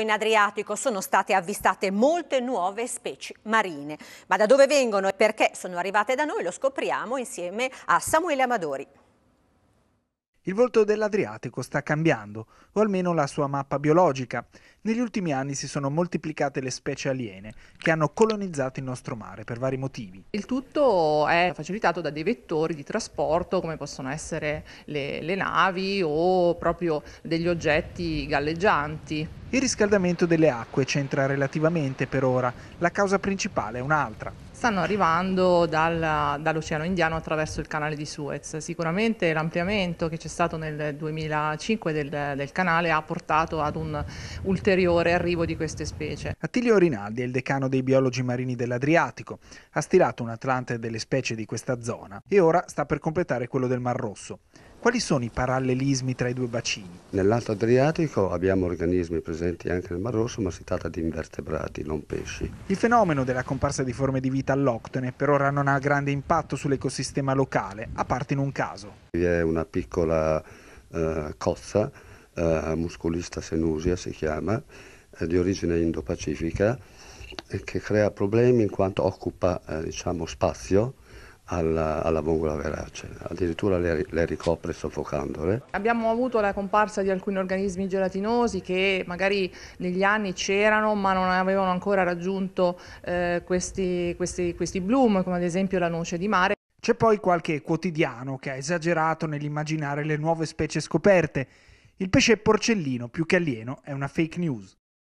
In Adriatico sono state avvistate molte nuove specie marine, ma da dove vengono e perché sono arrivate da noi lo scopriamo insieme a Samuele Amadori. Il volto dell'Adriatico sta cambiando, o almeno la sua mappa biologica. Negli ultimi anni si sono moltiplicate le specie aliene che hanno colonizzato il nostro mare per vari motivi. Il tutto è facilitato da dei vettori di trasporto come possono essere le, le navi o proprio degli oggetti galleggianti. Il riscaldamento delle acque c'entra relativamente per ora, la causa principale è un'altra. Stanno arrivando dal, dall'Oceano Indiano attraverso il canale di Suez. Sicuramente l'ampliamento che c'è stato nel 2005 del, del canale ha portato ad un ulteriore ulteriore arrivo di queste specie. Attilio Rinaldi è il decano dei biologi marini dell'Adriatico, ha stilato un atlante delle specie di questa zona e ora sta per completare quello del Mar Rosso. Quali sono i parallelismi tra i due bacini? Nell'Alto Adriatico abbiamo organismi presenti anche nel Mar Rosso, ma si tratta di invertebrati, non pesci. Il fenomeno della comparsa di forme di vita alloctone per ora non ha grande impatto sull'ecosistema locale, a parte in un caso. Vi è una piccola eh, cozza eh, muscolista senusia si chiama, eh, di origine indo-pacifica, eh, che crea problemi in quanto occupa eh, diciamo, spazio alla, alla, vongola verace, addirittura le, le, ricopre soffocandole. Abbiamo avuto la comparsa di alcuni organismi gelatinosi che magari negli anni c'erano ma non avevano ancora raggiunto eh, questi, questi, questi bloom, come ad esempio la noce di mare. C'è poi qualche quotidiano che ha esagerato nell'immaginare le nuove specie scoperte il pesce porcellino più che alieno è una fake news.